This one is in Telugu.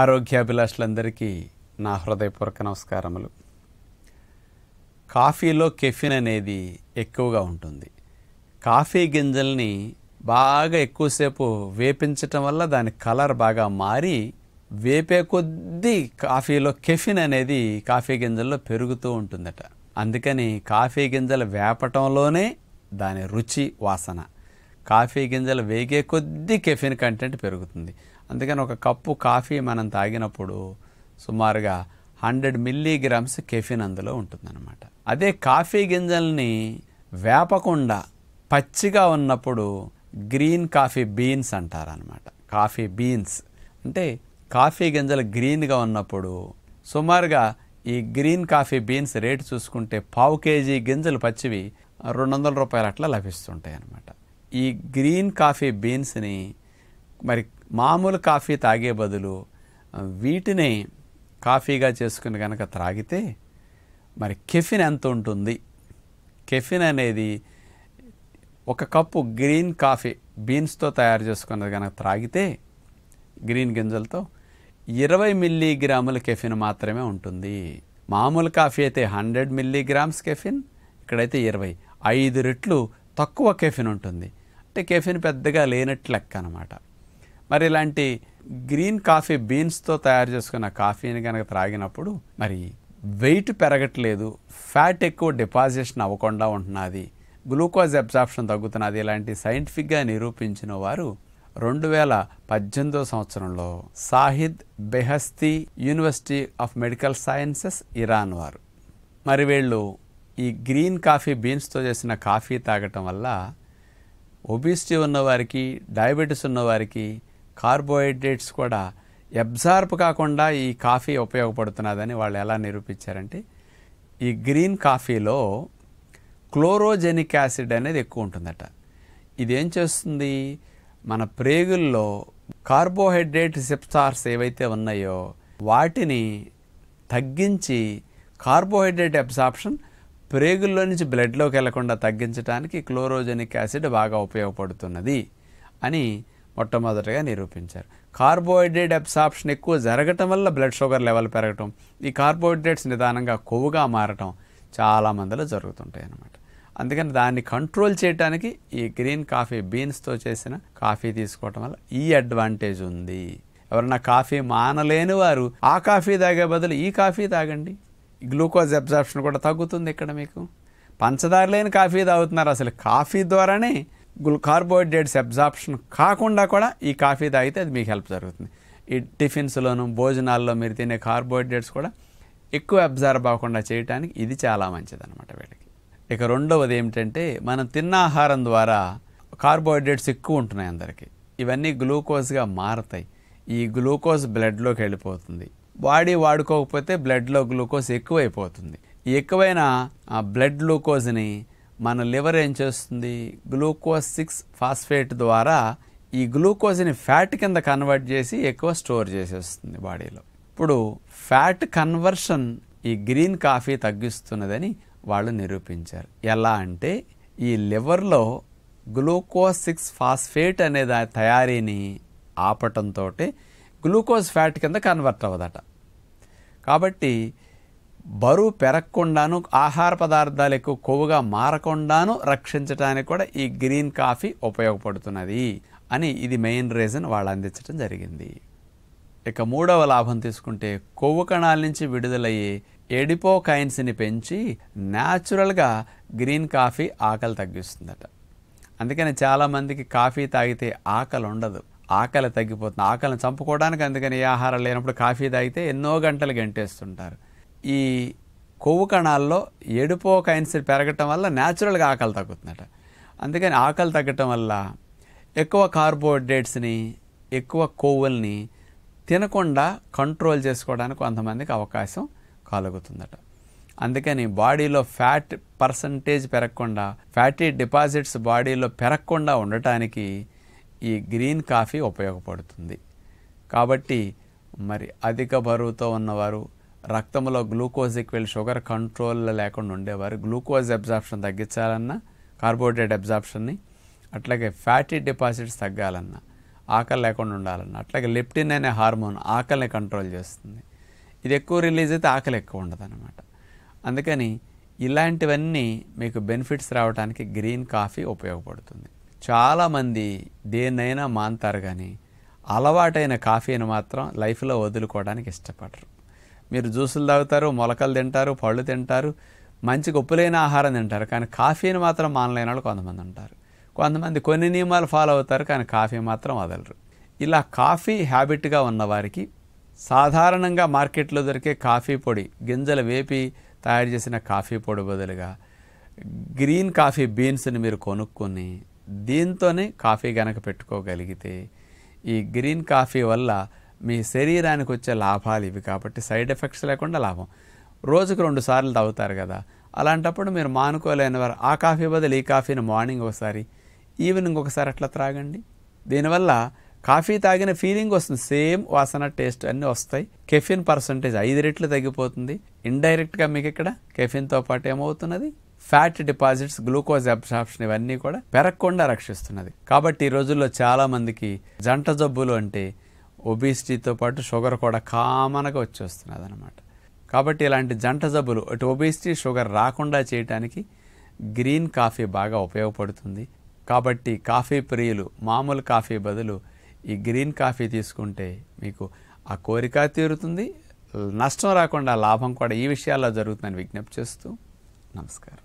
ఆరోగ్యాభిలాషులందరికీ నా హృదయపూర్వక నమస్కారములు కాఫీలో కెఫిన్ అనేది ఎక్కువగా ఉంటుంది కాఫీ గింజల్ని బాగా ఎక్కువసేపు వేపించటం వల్ల దాని కలర్ బాగా మారి వేపే కొద్దీ కాఫీలో కెఫిన్ అనేది కాఫీ గింజల్లో పెరుగుతూ ఉంటుందట అందుకని కాఫీ గింజలు వేపటంలోనే దాని రుచి వాసన కాఫీ గింజలు వేగే కొద్దీ కెఫిన్ కంటెంట్ పెరుగుతుంది అందుకని ఒక కప్పు కాఫీ మనం తాగినప్పుడు సుమారుగా హండ్రెడ్ మిల్లీగ్రామ్స్ కెఫిన్ అందులో ఉంటుందన్నమాట అదే కాఫీ గింజల్ని వేపకుండా పచ్చిగా ఉన్నప్పుడు గ్రీన్ కాఫీ బీన్స్ అంటారనమాట కాఫీ బీన్స్ అంటే కాఫీ గింజలు గ్రీన్గా ఉన్నప్పుడు సుమారుగా ఈ గ్రీన్ కాఫీ బీన్స్ రేటు చూసుకుంటే పావు కేజీ గింజలు పచ్చివి రెండు వందల రూపాయలు అట్లా లభిస్తుంటాయి అన్నమాట ఈ గ్రీన్ కాఫీ బీన్స్ని మరి మామూలు కాఫీ తాగే బదులు వీటిని కాఫీగా చేసుకుని కనుక త్రాగితే మరి కెఫిన్ ఎంత ఉంటుంది కెఫిన్ అనేది ఒక కప్పు గ్రీన్ కాఫీ బీన్స్తో తయారు చేసుకున్నది కనుక త్రాగితే గ్రీన్ గింజలతో ఇరవై మిల్లీగ్రాముల కెఫిన్ మాత్రమే ఉంటుంది మామూలు కాఫీ అయితే హండ్రెడ్ మిల్లీగ్రామ్స్ కెఫిన్ ఇక్కడైతే ఇరవై ఐదు రెట్లు తక్కువ కెఫిన్ ఉంటుంది అంటే కెఫిన్ పెద్దగా లేనట్టు లెక్క అనమాట మరి ఇలాంటి గ్రీన్ కాఫీ బీన్స్తో తయారు చేసుకున్న కాఫీని కనుక త్రాగినప్పుడు మరి వెయిట్ పెరగట్లేదు ఫ్యాట్ ఎక్కువ డిపాజిషన్ అవ్వకుండా ఉంటున్నది గ్లూకోజ్ అబ్జార్ప్షన్ తగ్గుతున్నది ఇలాంటి సైంటిఫిక్గా నిరూపించిన వారు రెండు వేల పద్దెనిమిదో సంవత్సరంలో Shahid Beheshti university of medical sciences Iran వారు మరి వీళ్ళు ఈ గ్రీన్ కాఫీ బీన్స్తో చేసిన కాఫీ తాగటం వల్ల ఒబిసిటీ ఉన్నవారికి డయాబెటీస్ ఉన్నవారికి కార్బోహైడ్రేట్స్ కూడా అబ్జార్బ్ కాకుండా ఈ కాఫీ ఉపయోగపడుతున్నదని వాళ్ళు ఎలా నిరూపించారంటే ఈ గ్రీన్ కాఫీలో క్లోరోజెనిక్ యాసిడ్ అనేది ఎక్కువ ఉంటుందట ఇదేం చేస్తుంది మన ప్రేగుల్లో కార్బోహైడ్రేట్ రిసెప్టార్స్ ఏవైతే ఉన్నాయో వాటిని తగ్గించి కార్బోహైడ్రేట్ అబ్జార్ప్షన్ ప్రేగుల్లో నుంచి బ్లడ్లోకి వెళ్లకుండా తగ్గించడానికి క్లోరోజెనిక్ యాసిడ్ బాగా ఉపయోగపడుతున్నది అని మొట్టమొదటగా నిరూపించారు కార్బోహైడ్రేట్ అబ్సార్ప్షన్ ఎక్కువ జరగటం వల్ల బ్లడ్ షుగర్ లెవెల్ పెరగటం ఈ కార్బోహైడ్రేట్స్ నిదానంగా కొవ్వుగా మారటం చాలామందిలో జరుగుతుంటాయి అన్నమాట అందుకని దాన్ని కంట్రోల్ చేయడానికి ఈ గ్రీన్ కాఫీ బీన్స్తో చేసిన కాఫీ తీసుకోవటం వల్ల ఈ అడ్వాంటేజ్ ఉంది ఎవరన్నా కాఫీ మానలేని వారు ఆ కాఫీ తాగే బదులు ఈ కాఫీ తాగండి గ్లూకోజ్ అబ్జార్ప్షన్ కూడా తగ్గుతుంది ఇక్కడ మీకు పంచదార లేని కాఫీ తాగుతున్నారు అసలు కాఫీ ద్వారానే కార్బోహైడ్రేట్స్ అబ్జార్ప్షన్ కాకుండా కూడా ఈ కాఫీ తాగితే అది మీకు హెల్ప్ జరుగుతుంది ఈ టిఫిన్స్లోను భోజనాల్లో మీరు తినే కార్బోహైడ్రేట్స్ కూడా ఎక్కువ అబ్జర్వ్ అవ్వకుండా చేయడానికి ఇది చాలా అనమాట వీళ్ళకి ఇక రెండవది ఏమిటంటే మనం తిన్న ఆహారం ద్వారా కార్బోహైడ్రేట్స్ ఎక్కువ ఉంటున్నాయి అందరికీ ఇవన్నీ గ్లూకోజ్గా మారుతాయి ఈ గ్లూకోజ్ బ్లడ్లోకి వెళ్ళిపోతుంది బాడీ వాడుకోకపోతే బ్లడ్లో గ్లూకోజ్ ఎక్కువైపోతుంది ఎక్కువైన బ్లడ్ గ్లూకోజ్ని మన లివర్ ఏం చేస్తుంది గ్లూకోజ్ సిక్స్ ఫాస్ఫేట్ ద్వారా ఈ గ్లూకోజ్ని ఫ్యాట్ కింద కన్వర్ట్ చేసి ఎక్కువ స్టోర్ చేసేస్తుంది బాడీలో ఇప్పుడు ఫ్యాట్ కన్వర్షన్ ఈ గ్రీన్ కాఫీ తగ్గిస్తున్నదని వాళ్ళు నిరూపించారు ఎలా అంటే ఈ లివర్లో గ్లూకోజ్ సిక్స్ ఫాస్ఫేట్ అనే దా తయారీని ఆపటంతో గ్లూకోజ్ ఫ్యాట్ కింద కన్వర్ట్ అవ్వదట కాబట్టి బరువు పెరగకుండాను ఆహార పదార్థాలు ఎక్కువ కొవ్వుగా మారకుండాను రక్షించడానికి కూడా ఈ గ్రీన్ కాఫీ ఉపయోగపడుతున్నది అని ఇది మెయిన్ రీజన్ వాళ్ళు అందించడం జరిగింది ఇక మూడవ లాభం తీసుకుంటే కొవ్వు కణాల నుంచి విడుదలయ్యే కైన్స్ని పెంచి న్యాచురల్గా గ్రీన్ కాఫీ ఆకలి తగ్గిస్తుందట అందుకని చాలామందికి కాఫీ తాగితే ఆకలి ఉండదు ఆకలి తగ్గిపోతుంది ఆకలిని చంపుకోవడానికి అందుకని ఏ ఆహారం లేనప్పుడు కాఫీ తాగితే ఎన్నో గంటలు గంటేస్తుంటారు ఈ కొవ్వు కణాల్లో ఎడుపో కైన్సర్ పెరగటం వల్ల న్యాచురల్గా ఆకలి తగ్గుతుందట అందుకని ఆకలి తగ్గటం వల్ల ఎక్కువ కార్బోహైడ్రేట్స్ని ఎక్కువ కొవ్వుల్ని తినకుండా కంట్రోల్ చేసుకోవడానికి కొంతమందికి అవకాశం కలుగుతుందట అందుకని బాడీలో ఫ్యాట్ పర్సంటేజ్ పెరగకుండా ఫ్యాటీ డిపాజిట్స్ బాడీలో పెరగకుండా ఉండటానికి ఈ గ్రీన్ కాఫీ ఉపయోగపడుతుంది కాబట్టి మరి అధిక బరువుతో ఉన్నవారు రక్తంలో గ్లూకోజ్ ఈక్వెల్ షుగర్ కంట్రోల్ లేకుండా ఉండేవారు గ్లూకోజ్ అబ్జార్ప్షన్ తగ్గించాలన్నా కార్బోహైడ్రేట్ అబ్జార్ప్షన్ని అట్లాగే ఫ్యాటీ డిపాజిట్స్ తగ్గాలన్నా ఆకలి లేకుండా ఉండాలన్నా అట్లాగే లిప్టిన్ అనే హార్మోన్ ఆకలిని కంట్రోల్ చేస్తుంది ఇది ఎక్కువ రిలీజ్ అయితే ఆకలి ఎక్కువ ఉండదు అనమాట అందుకని ఇలాంటివన్నీ మీకు బెనిఫిట్స్ రావడానికి గ్రీన్ కాఫీ ఉపయోగపడుతుంది చాలామంది దేన్నైనా మాంతారు కానీ అలవాటైన కాఫీని మాత్రం లైఫ్లో వదులుకోవడానికి ఇష్టపడరు మీరు జ్యూసులు తాగుతారు మొలకలు తింటారు పళ్ళు తింటారు మంచి గొప్పలైన ఆహారం తింటారు కానీ కాఫీని మాత్రం మానలేని వాళ్ళు కొంతమంది ఉంటారు కొంతమంది కొన్ని నియమాలు ఫాలో అవుతారు కానీ కాఫీ మాత్రం వదలరు ఇలా కాఫీ హ్యాబిట్గా ఉన్నవారికి సాధారణంగా మార్కెట్లో దొరికే కాఫీ పొడి గింజలు వేపి తయారు చేసిన కాఫీ పొడి బదులుగా గ్రీన్ కాఫీ బీన్స్ని మీరు కొనుక్కొని దీంతోనే కాఫీ గనక పెట్టుకోగలిగితే ఈ గ్రీన్ కాఫీ వల్ల మీ శరీరానికి వచ్చే లాభాలు ఇవి కాబట్టి సైడ్ ఎఫెక్ట్స్ లేకుండా లాభం రోజుకు రెండు సార్లు తాగుతారు కదా అలాంటప్పుడు మీరు మానుకోలేని వారు ఆ కాఫీ బదులు ఈ కాఫీని మార్నింగ్ ఒకసారి ఈవినింగ్ ఒకసారి అట్లా త్రాగండి దీనివల్ల కాఫీ తాగిన ఫీలింగ్ వస్తుంది సేమ్ వాసన టేస్ట్ అన్నీ వస్తాయి కెఫిన్ పర్సంటేజ్ ఐదు రెట్లు తగ్గిపోతుంది ఇండైరెక్ట్గా మీకు ఇక్కడ కెఫిన్తో పాటు ఏమవుతున్నది ఫ్యాట్ డిపాజిట్స్ గ్లూకోజ్ అబ్జాప్షన్ ఇవన్నీ కూడా పెరగకుండా రక్షిస్తున్నది కాబట్టి ఈ రోజుల్లో చాలామందికి జంట జబ్బులు అంటే ఒబేసిటీతో పాటు షుగర్ కూడా కామన్గా వచ్చేస్తున్నది అనమాట కాబట్టి ఇలాంటి జంట జబ్బులు అటు ఒబేసిటీ షుగర్ రాకుండా చేయడానికి గ్రీన్ కాఫీ బాగా ఉపయోగపడుతుంది కాబట్టి కాఫీ ప్రియులు మామూలు కాఫీ బదులు ఈ గ్రీన్ కాఫీ తీసుకుంటే మీకు ఆ కోరిక తీరుతుంది నష్టం రాకుండా లాభం కూడా ఈ విషయాల్లో జరుగుతుందని విజ్ఞప్తి చేస్తూ నమస్కారం